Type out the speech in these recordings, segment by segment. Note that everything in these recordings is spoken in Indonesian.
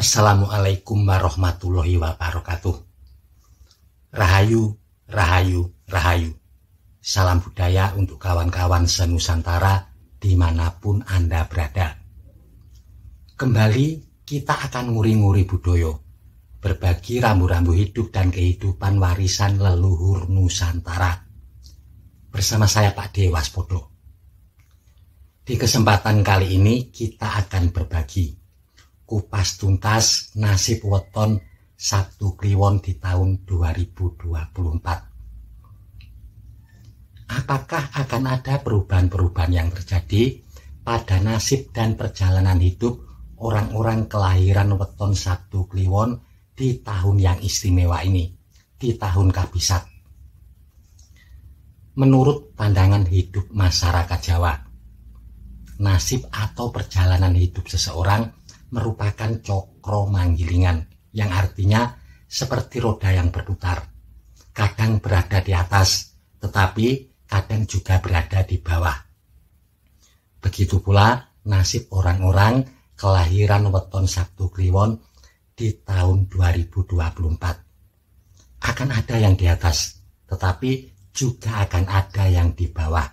Assalamualaikum warahmatullahi wabarakatuh. Rahayu, rahayu, rahayu. Salam budaya untuk kawan-kawan senusantara dimanapun Anda berada. Kembali kita akan nguri-nguri budoyo, berbagi rambu-rambu hidup dan kehidupan warisan leluhur Nusantara. Bersama saya Pak Dewas Podo. Di kesempatan kali ini kita akan berbagi kupas tuntas nasib weton Sabtu Kliwon di tahun 2024. Apakah akan ada perubahan-perubahan yang terjadi pada nasib dan perjalanan hidup orang-orang kelahiran weton Sabtu Kliwon di tahun yang istimewa ini, di tahun kabisat? Menurut pandangan hidup masyarakat Jawa, nasib atau perjalanan hidup seseorang – merupakan cokro manggilingan yang artinya seperti roda yang berputar. Kadang berada di atas, tetapi kadang juga berada di bawah. Begitu pula nasib orang-orang kelahiran weton Sabtu Kliwon di tahun 2024. Akan ada yang di atas, tetapi juga akan ada yang di bawah.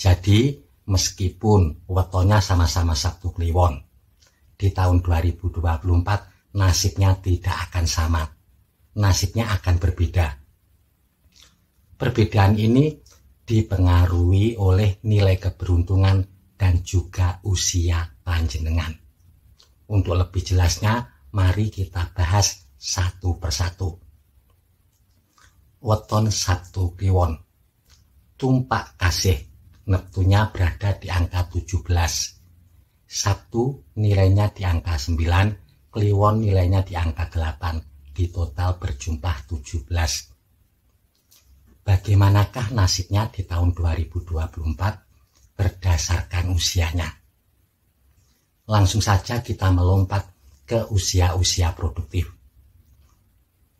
Jadi, meskipun wetonnya sama-sama Sabtu Kliwon, di tahun 2024 nasibnya tidak akan sama. Nasibnya akan berbeda. Perbedaan ini dipengaruhi oleh nilai keberuntungan dan juga usia panjenengan. Untuk lebih jelasnya, mari kita bahas satu persatu. Weton Sabtu Kliwon. Tumpak kasih. Neptunya berada di angka 17 Sabtu nilainya di angka 9, Kliwon nilainya di angka 8, di total berjumlah 17. Bagaimanakah nasibnya di tahun 2024 berdasarkan usianya? Langsung saja kita melompat ke usia-usia produktif.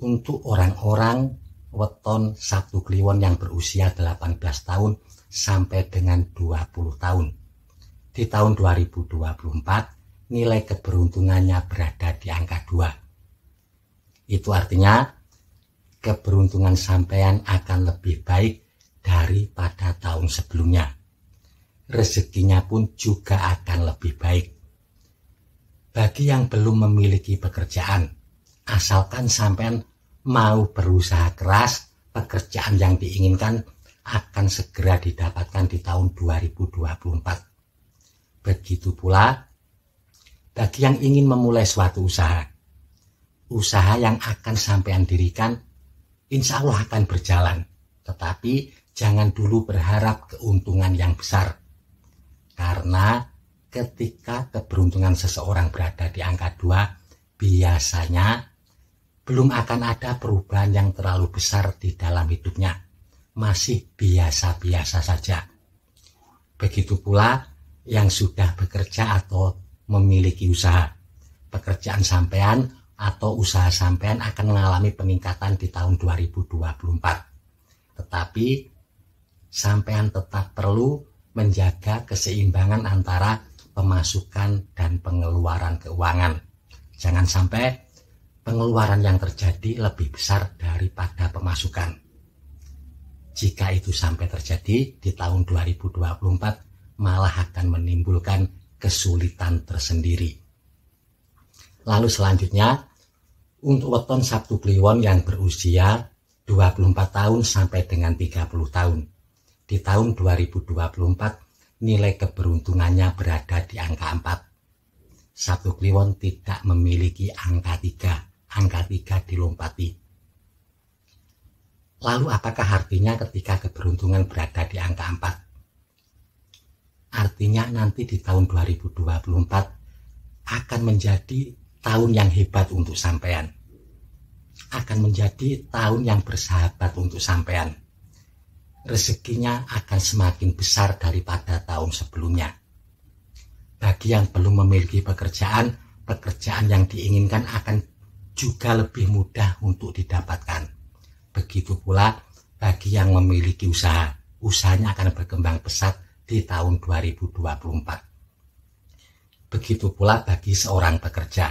Untuk orang-orang weton Sabtu Kliwon yang berusia 18 tahun sampai dengan 20 tahun di tahun 2024 nilai keberuntungannya berada di angka 2. Itu artinya keberuntungan sampean akan lebih baik daripada tahun sebelumnya. Rezekinya pun juga akan lebih baik. Bagi yang belum memiliki pekerjaan, asalkan sampean mau berusaha keras, pekerjaan yang diinginkan akan segera didapatkan di tahun 2024 Begitu pula bagi yang ingin memulai suatu usaha. Usaha yang akan sampai dirikan insya Allah akan berjalan. Tetapi jangan dulu berharap keuntungan yang besar. Karena ketika keberuntungan seseorang berada di angka 2, biasanya belum akan ada perubahan yang terlalu besar di dalam hidupnya. Masih biasa-biasa saja. Begitu pula yang sudah bekerja atau memiliki usaha. Pekerjaan sampean atau usaha sampean akan mengalami peningkatan di tahun 2024. Tetapi sampean tetap perlu menjaga keseimbangan antara pemasukan dan pengeluaran keuangan. Jangan sampai pengeluaran yang terjadi lebih besar daripada pemasukan. Jika itu sampai terjadi di tahun 2024, malah akan menimbulkan kesulitan tersendiri. Lalu selanjutnya, untuk weton Sabtu Kliwon yang berusia 24 tahun sampai dengan 30 tahun. Di tahun 2024, nilai keberuntungannya berada di angka 4. Sabtu Kliwon tidak memiliki angka 3. Angka 3 dilompati. Lalu apakah artinya ketika keberuntungan berada di angka 4? Artinya nanti di tahun 2024 akan menjadi tahun yang hebat untuk sampean. Akan menjadi tahun yang bersahabat untuk sampean. Rezekinya akan semakin besar daripada tahun sebelumnya. Bagi yang belum memiliki pekerjaan, pekerjaan yang diinginkan akan juga lebih mudah untuk didapatkan. Begitu pula bagi yang memiliki usaha, usahanya akan berkembang pesat di tahun 2024. Begitu pula bagi seorang pekerja.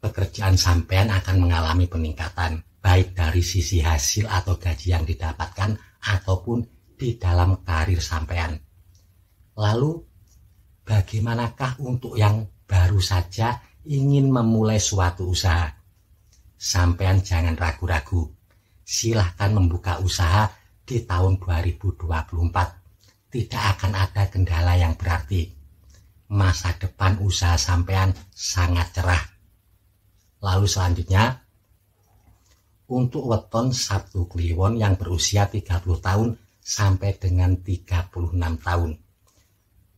Pekerjaan sampean akan mengalami peningkatan baik dari sisi hasil atau gaji yang didapatkan ataupun di dalam karir sampean. Lalu bagaimanakah untuk yang baru saja ingin memulai suatu usaha? Sampean jangan ragu-ragu. Silahkan membuka usaha di tahun 2024 tidak akan ada kendala yang berarti. Masa depan usaha sampean sangat cerah. Lalu selanjutnya, untuk weton Sabtu Kliwon yang berusia 30 tahun sampai dengan 36 tahun.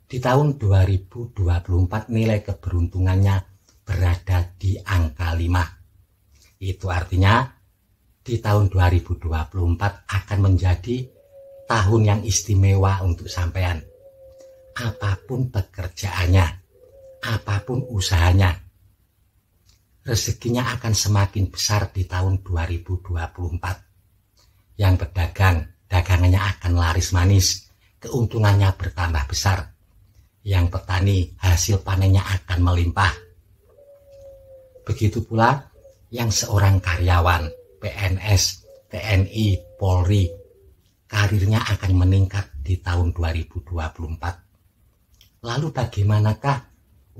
Di tahun 2024 nilai keberuntungannya berada di angka 5. Itu artinya di tahun 2024 akan menjadi tahun yang istimewa untuk sampean. Apapun pekerjaannya, apapun usahanya, rezekinya akan semakin besar di tahun 2024. Yang berdagang, dagangannya akan laris manis, keuntungannya bertambah besar. Yang petani, hasil panennya akan melimpah. Begitu pula yang seorang karyawan, PNS, TNI, Polri, karirnya akan meningkat di tahun 2024. Lalu bagaimanakah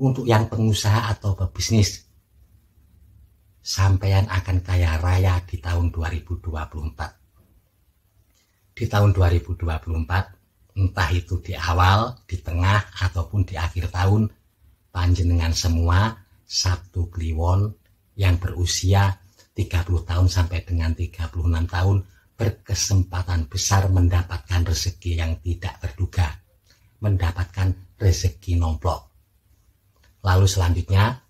untuk yang pengusaha atau pebisnis? Sampaian akan kaya raya di tahun 2024. Di tahun 2024, entah itu di awal, di tengah, ataupun di akhir tahun, panjenengan semua Sabtu Kliwon yang berusia 30 tahun sampai dengan 36 tahun berkesempatan besar mendapatkan rezeki yang tidak terduga, mendapatkan rezeki nomplok. Lalu selanjutnya,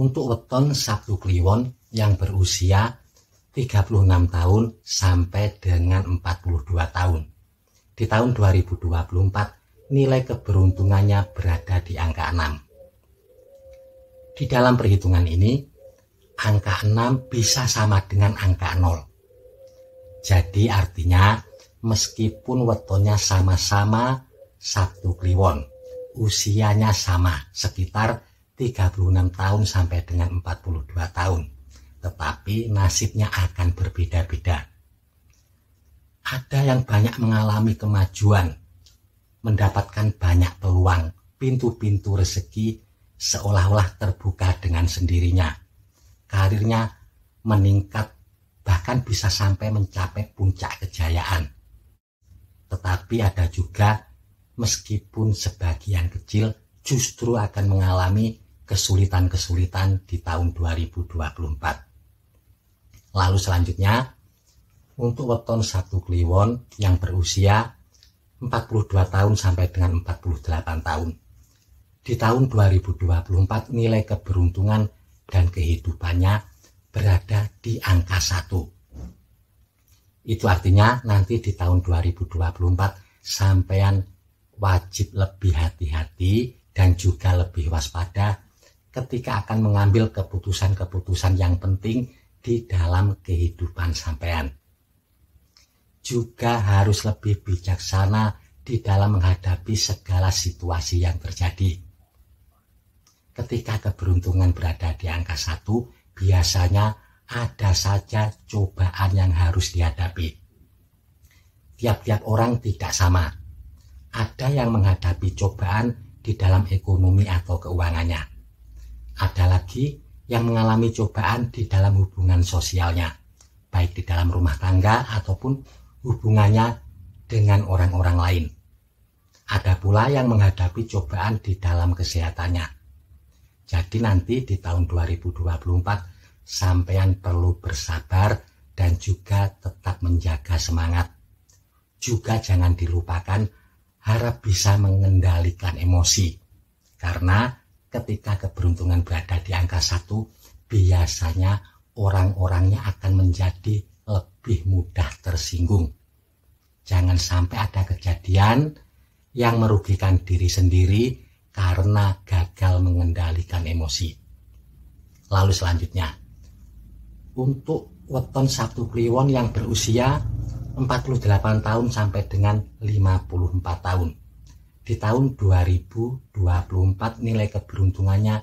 untuk weton Sabtu Kliwon yang berusia 36 tahun sampai dengan 42 tahun. Di tahun 2024, nilai keberuntungannya berada di angka 6. Di dalam perhitungan ini, angka 6 bisa sama dengan angka 0 jadi artinya meskipun wetonnya sama-sama satu Kliwon, usianya sama sekitar 36 tahun sampai dengan 42 tahun. Tetapi nasibnya akan berbeda-beda. Ada yang banyak mengalami kemajuan, mendapatkan banyak peluang, pintu-pintu rezeki seolah-olah terbuka dengan sendirinya. Karirnya meningkat bahkan bisa sampai mencapai puncak kejayaan. Tetapi ada juga meskipun sebagian kecil justru akan mengalami kesulitan-kesulitan di tahun 2024. Lalu selanjutnya, untuk weton satu kliwon yang berusia 42 tahun sampai dengan 48 tahun. Di tahun 2024 nilai keberuntungan dan kehidupannya berada di angka 1. Itu artinya nanti di tahun 2024 sampean wajib lebih hati-hati dan juga lebih waspada ketika akan mengambil keputusan-keputusan yang penting di dalam kehidupan sampean. Juga harus lebih bijaksana di dalam menghadapi segala situasi yang terjadi. Ketika keberuntungan berada di angka satu, biasanya ada saja cobaan yang harus dihadapi. Tiap-tiap orang tidak sama. Ada yang menghadapi cobaan di dalam ekonomi atau keuangannya. Ada lagi yang mengalami cobaan di dalam hubungan sosialnya, baik di dalam rumah tangga ataupun hubungannya dengan orang-orang lain. Ada pula yang menghadapi cobaan di dalam kesehatannya jadi nanti di tahun 2024 sampean perlu bersabar dan juga tetap menjaga semangat. Juga jangan dilupakan harap bisa mengendalikan emosi. Karena ketika keberuntungan berada di angka satu, biasanya orang-orangnya akan menjadi lebih mudah tersinggung. Jangan sampai ada kejadian yang merugikan diri sendiri, karena gagal mengendalikan emosi. Lalu selanjutnya, untuk weton satu Kliwon yang berusia 48 tahun sampai dengan 54 tahun. Di tahun 2024 nilai keberuntungannya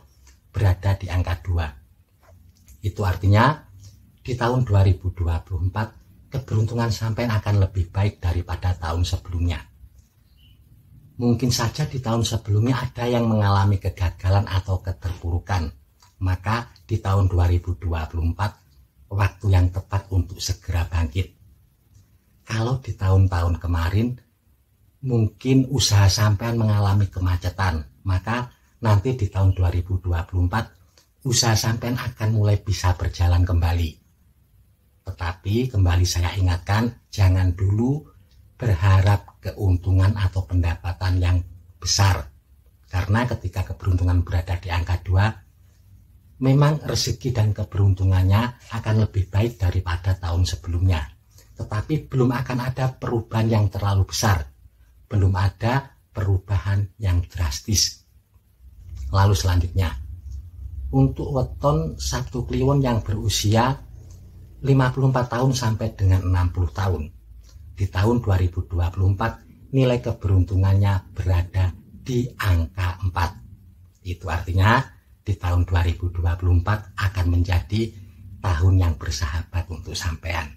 berada di angka 2. Itu artinya di tahun 2024 keberuntungan sampai akan lebih baik daripada tahun sebelumnya. Mungkin saja di tahun sebelumnya ada yang mengalami kegagalan atau keterpurukan. Maka di tahun 2024 waktu yang tepat untuk segera bangkit. Kalau di tahun-tahun kemarin mungkin usaha sampean mengalami kemacetan, maka nanti di tahun 2024 usaha sampean akan mulai bisa berjalan kembali. Tetapi kembali saya ingatkan, jangan dulu berharap keuntungan atau pendapatan yang besar. Karena ketika keberuntungan berada di angka 2, memang rezeki dan keberuntungannya akan lebih baik daripada tahun sebelumnya. Tetapi belum akan ada perubahan yang terlalu besar. Belum ada perubahan yang drastis. Lalu selanjutnya, untuk weton satu Kliwon yang berusia 54 tahun sampai dengan 60 tahun di tahun 2024 nilai keberuntungannya berada di angka 4. Itu artinya di tahun 2024 akan menjadi tahun yang bersahabat untuk sampean.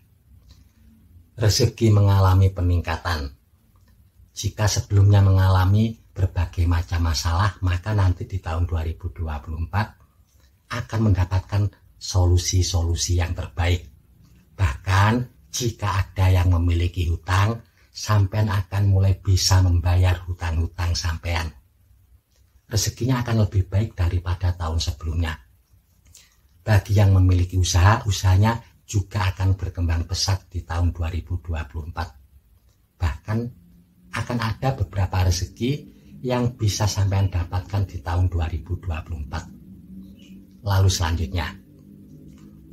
Rezeki mengalami peningkatan. Jika sebelumnya mengalami berbagai macam masalah, maka nanti di tahun 2024 akan mendapatkan solusi-solusi yang terbaik. Bahkan jika ada yang memiliki hutang, sampean akan mulai bisa membayar hutang-hutang sampean. Rezekinya akan lebih baik daripada tahun sebelumnya. Bagi yang memiliki usaha, usahanya juga akan berkembang pesat di tahun 2024. Bahkan akan ada beberapa rezeki yang bisa sampean dapatkan di tahun 2024. Lalu selanjutnya,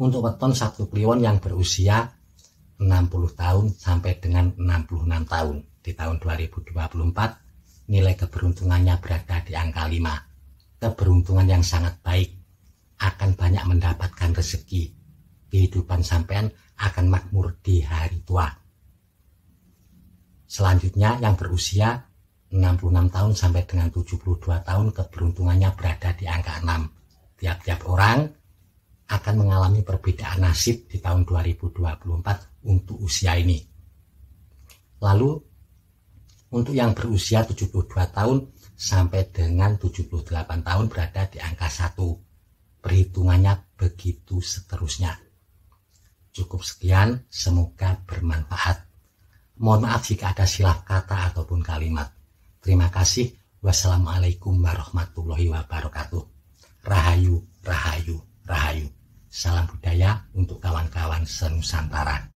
untuk weton satu kliwon yang berusia 60 tahun sampai dengan 66 tahun. Di tahun 2024 nilai keberuntungannya berada di angka 5. Keberuntungan yang sangat baik akan banyak mendapatkan rezeki. Kehidupan sampean akan makmur di hari tua. Selanjutnya yang berusia 66 tahun sampai dengan 72 tahun keberuntungannya berada di angka 6. Tiap-tiap orang akan mengalami perbedaan nasib di tahun 2024 untuk usia ini. Lalu untuk yang berusia 72 tahun sampai dengan 78 tahun berada di angka 1. Perhitungannya begitu seterusnya. Cukup sekian, semoga bermanfaat. Mohon maaf jika ada silap kata ataupun kalimat. Terima kasih. Wassalamualaikum warahmatullahi wabarakatuh. Rahayu, rahayu, rahayu. Salam budaya untuk kawan-kawan senusantara.